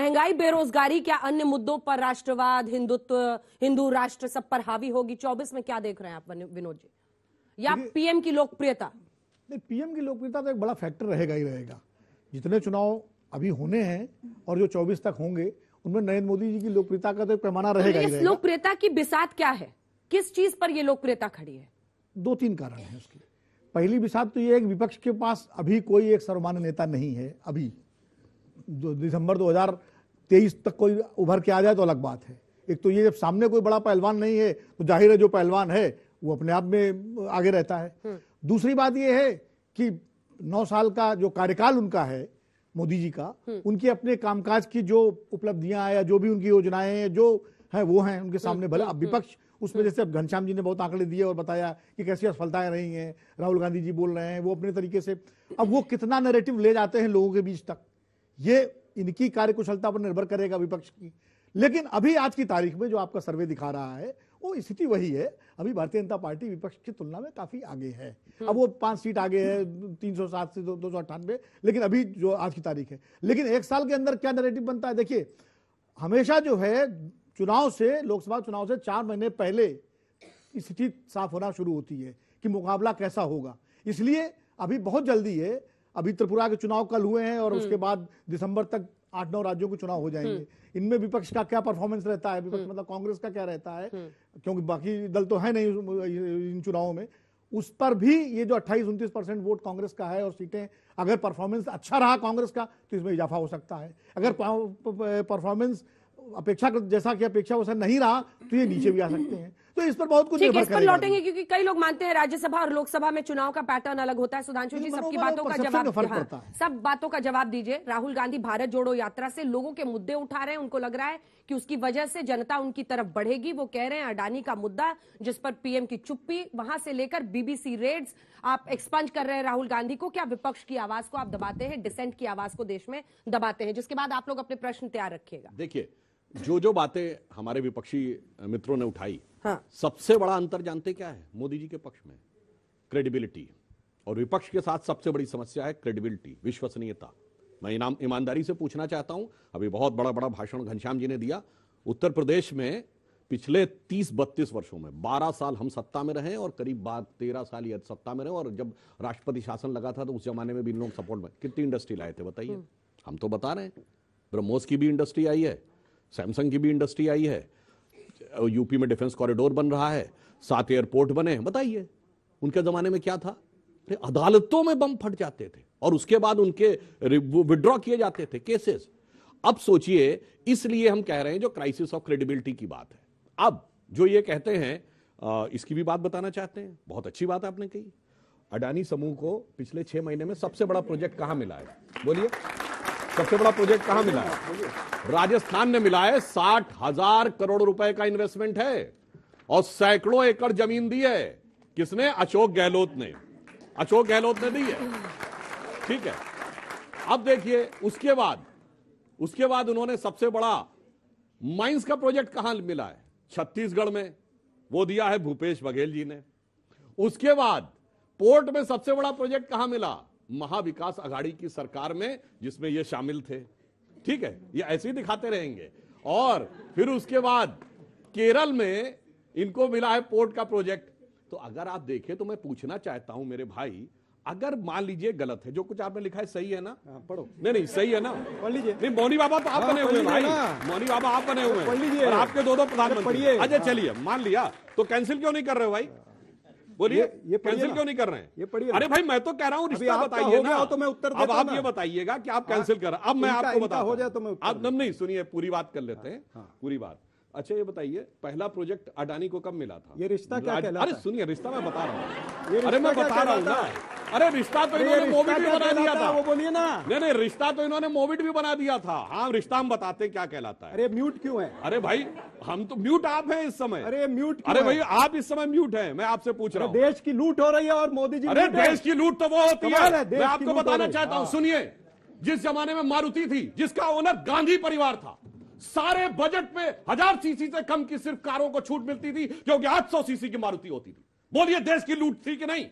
महंगाई बेरोजगारी क्या अन्य मुद्दों पर राष्ट्रवाद हिंदुत्व हिंदू राष्ट्र सब पर हावी होगी चौबीस में क्या देख रहे हैं आप विनोद जी या पीएम की लोकप्रियता नहीं पीएम की लोकप्रियता तो एक बड़ा फैक्टर रहेगा ही रहेगा जितने चुनाव अभी होने हैं और जो चौबीस तक होंगे उनमें नरेंद्र मोदी जी की लोकप्रियता का तो एक पैमाना तो रहेगा इस लोकप्रियता की बिसात क्या है किस चीज पर यह लोकप्रियता खड़ी है दो तीन कारण है उसके पहली बिसात तो ये है विपक्ष के पास अभी कोई एक सर्वमान्य नेता नहीं है अभी दिसंबर तेईस तक कोई उभर के आ जाए तो अलग बात है एक तो ये जब सामने कोई बड़ा पहलवान नहीं है तो जाहिर है जो पहलवान है वो अपने आप में आगे रहता है हम्म। दूसरी बात यह है कि नौ साल का जो कार्यकाल उनका है मोदी जी का हम्म। उनकी अपने कामकाज की जो उपलब्धियां या जो भी उनकी योजनाएं हैं जो है वो हैं उनके सामने हम्म। भले अब विपक्ष उसमें जैसे अब घनश्याम जी ने बहुत आंकड़े दिए और बताया कि कैसी असफलताएं रही हैं राहुल गांधी जी बोल रहे हैं वो अपने तरीके से अब वो कितना नेरेटिव ले जाते हैं लोगों के बीच तक ये इनकी कार्यकुशलता पर निर्भर करेगा विपक्ष की लेकिन अभी आज की तारीख में जो आपका सर्वे दिखा रहा है वो स्थिति वही है अभी भारतीय जनता पार्टी विपक्ष की तुलना में काफी आगे है हम्म। अब वो पांच सीट आगे है तीन सौ सात से दो सौ अट्ठानवे लेकिन अभी जो आज की तारीख है लेकिन एक साल के अंदर क्या नरेटिव बनता है देखिए हमेशा जो है चुनाव से लोकसभा चुनाव से चार महीने पहले स्थिति साफ होना शुरू होती है कि मुकाबला कैसा होगा इसलिए अभी बहुत जल्दी है अभी त्रिपुरा के चुनाव कल हुए हैं और हम्म। उसके बाद दिसंबर तक आठ नौ राज्यों के चुनाव हो हम्म। जाएंगे इनमें विपक्ष का क्या परफॉर्मेंस रहता है विपक्ष हम्म। मतलब कांग्रेस का क्या रहता है क्योंकि बाकी दल तो है नहीं इन चुनावों में उस पर भी ये जो अट्ठाईस उनतीस परसेंट वोट कांग्रेस का है और सीटें अगर परफॉर्मेंस अच्छा रहा कांग्रेस का तो इसमें इजाफा हो सकता है अगर परफॉर्मेंस अपेक्षा जैसा कि अपेक्षा वैसा नहीं रहा तो ये नीचे भी आ सकते हैं तो इस पर बहुत कुछ इस पर लौटेंगे क्योंकि कई लोग मानते हैं राज्यसभा और लोकसभा में चुनाव का पैटर्न अलग होता है सुधांशु जी सबकी बातों का जवाब हाँ, सब बातों का जवाब दीजिए राहुल गांधी भारत जोड़ो यात्रा से लोगों के मुद्दे उठा रहे हैं उनको लग रहा है कि उसकी वजह से जनता उनकी तरफ बढ़ेगी वो कह रहे हैं अडानी का मुद्दा जिस पर पीएम की चुप्पी वहां से लेकर बीबीसी रेड्स आप एक्सपंज कर रहे हैं राहुल गांधी को क्या विपक्ष की आवाज को आप दबाते हैं डिसेंट की आवाज को देश में दबाते हैं जिसके बाद आप लोग अपने प्रश्न तैयार रखिएगा देखिए जो जो बातें हमारे विपक्षी मित्रों ने उठाई हाँ। सबसे बड़ा अंतर जानते क्या है मोदी जी के पक्ष में क्रेडिबिलिटी और विपक्ष के साथ सबसे बड़ी समस्या है क्रेडिबिलिटी विश्वसनीयता मैं इनाम ईमानदारी से पूछना चाहता हूं अभी बहुत बड़ा बड़ा भाषण घनश्याम जी ने दिया उत्तर प्रदेश में पिछले 30 बत्तीस वर्षों में 12 साल हम सत्ता में रहे और करीब तेरह साल ये सत्ता में रहे और जब राष्ट्रपति शासन लगा था तो उस जमाने में भी इन लोग सपोर्ट में कितनी इंडस्ट्री लाए थे बताइए हम्म। हम तो बता रहे हैं ब्रह्मोस की भी इंडस्ट्री आई है सैमसंग की भी इंडस्ट्री आई है यूपी में डिफेंस कॉरिडोर बन रहा है सात एयरपोर्ट बने बताइए उनके जमाने में क्या था अदालतों में बम फट जाते थे और उसके बाद उनके विड्रॉ किए जाते थे केसेस अब सोचिए इसलिए हम कह रहे हैं जो क्राइसिस ऑफ क्रेडिबिलिटी की बात है अब जो ये कहते हैं इसकी भी बात बताना चाहते हैं बहुत अच्छी बात आपने कही अडानी समूह को पिछले छह महीने में सबसे बड़ा प्रोजेक्ट कहां मिला है बोलिए सबसे बड़ा प्रोजेक्ट कहां मिला है राजस्थान ने मिला है साठ हजार करोड़ रुपए का इन्वेस्टमेंट है और सैकड़ों एकड़ जमीन दी है किसने अशोक गहलोत ने अशोक गहलोत ने दी है ठीक है अब देखिए उसके बाद उसके बाद उन्होंने सबसे बड़ा माइंस का प्रोजेक्ट कहां मिला है छत्तीसगढ़ में वो दिया है भूपेश बघेल जी ने उसके बाद पोर्ट में सबसे बड़ा प्रोजेक्ट कहां मिला महाविकास अघाड़ी की सरकार में जिसमें ये शामिल थे ठीक है ये ऐसे ही दिखाते रहेंगे और फिर उसके बाद केरल में इनको मिला है पोर्ट का प्रोजेक्ट तो अगर आप देखें तो मैं पूछना चाहता हूं मेरे भाई अगर मान लीजिए गलत है जो कुछ आपने लिखा है सही है ना आ, हाँ, पढ़ो नहीं नहीं सही है ना पढ़ लीजिए नहीं मौनी बाबा तो आप हाँ, बने हुए भाई मौनी बाबा आप बने हुए पढ़ लीजिए आपके दो दो प्रधानमंत्री अच्छा चलिए मान लिया तो कैंसिल क्यों नहीं कर रहे हो भाई बोलिए ये, कैंसिल क्यों नहीं कर रहे हैं ये पढ़िए अरे भाई मैं तो कह रहा हूँ रिश्ता बताइए ना तो मैं उत्तर अब आप ये बताइएगा कि आप कैंसिल हाँ, कर रहे अब मैं आपको बता हो जाए तो मैं आप नहीं सुनिए पूरी बात कर लेते हाँ, हैं हाँ। पूरी बात अच्छा ये बताइए पहला प्रोजेक्ट अडानी को कब मिला था ये रिश्ता क्या कहलाता अरे सुनिए रिश्ता मैं बता रहा हूँ अरे मैं बता रहा हूँ ना अरे तो रिश्ता तो इन्होंने मोविट भी बना दिया था वो बोलिए ना नहीं नहीं रिश्ता तो इन्होंने मोबिट भी बना दिया था हाँ रिश्ता हम बताते क्या कहलाता है अरे म्यूट क्यों है अरे भाई हम तो म्यूट आप हैं इस समय अरे म्यूट अरे भाई आप इस समय म्यूट हैं मैं आपसे पूछ रहा हूँ देश की लूट हो रही है और मोदी जी अरे देश की लूट तो वो होती है मैं आपको बताना चाहता हूँ हाँ। सुनिए जिस जमाने में मारुति थी जिसका ओनर गांधी परिवार था सारे बजट में हजार सीसी से कम की सिर्फ कारों को छूट मिलती थी क्योंकि आठ सौ सीसी की मारुति होती थी बोलिए देश की लूट थी कि नहीं